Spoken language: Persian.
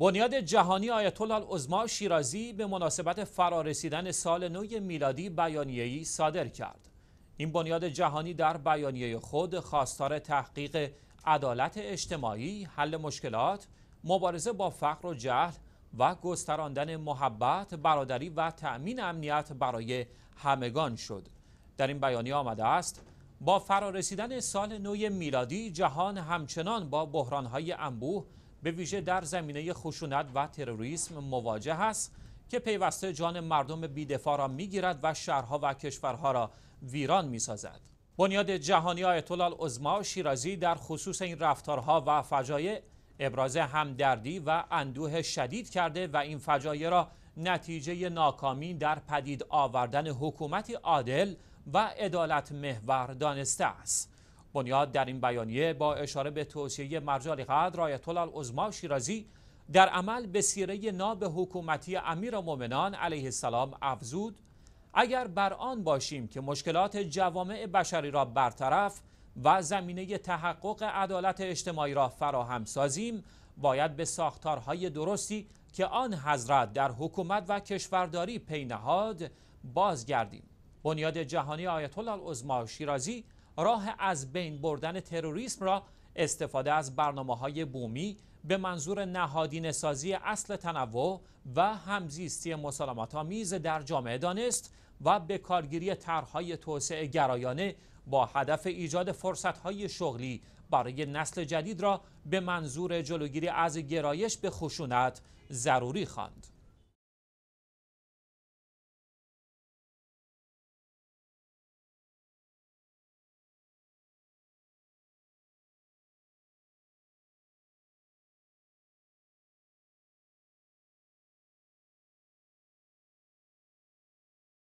بنیاد جهانی آیت الله شیرازی به مناسبت فرارسیدن سال نو میلادی بیانیه‌ای صادر کرد. این بنیاد جهانی در بیانیه خود خواستار تحقیق عدالت اجتماعی، حل مشکلات، مبارزه با فقر و جهل و گستراندن محبت، برادری و تأمین امنیت برای همگان شد. در این بیانیه آمده است با فرارسیدن سال نو میلادی جهان همچنان با بحرانهای انبوه به ویژه در زمینه خشونت و تروریسم مواجه است که پیوسته جان مردم بیدفاع را میگیرد و شهرها و کشورها را ویران میسازد بنیاد جهانی آیت الله شیرازی در خصوص این رفتارها و فجایع ابراز همدردی و اندوه شدید کرده و این فجایع را نتیجه ناکامی در پدید آوردن حکومتی عادل و عدالت محور دانسته است بنیاد در این بیانیه با اشاره به توصیه مرجع قدر آیت الله شیرازی در عمل به سیره ناب حکومتی امیر مؤمنان علیه السلام افزود اگر بر آن باشیم که مشکلات جوامع بشری را برطرف و زمینه تحقق عدالت اجتماعی را فراهم سازیم باید به ساختارهای درستی که آن حضرت در حکومت و کشورداری پی نهاد بازگردیم بنیاد جهانی آیت الله العظما شیرازی راه از بین بردن تروریسم را استفاده از برنامه های بومی به منظور نهادین سازی اصل تنوع و همزیستی مسالمت آمیز در جامعه دانست و به کارگیری طرحهای توسعه گرایانه با هدف ایجاد های شغلی برای نسل جدید را به منظور جلوگیری از گرایش به خشونت ضروری خواند.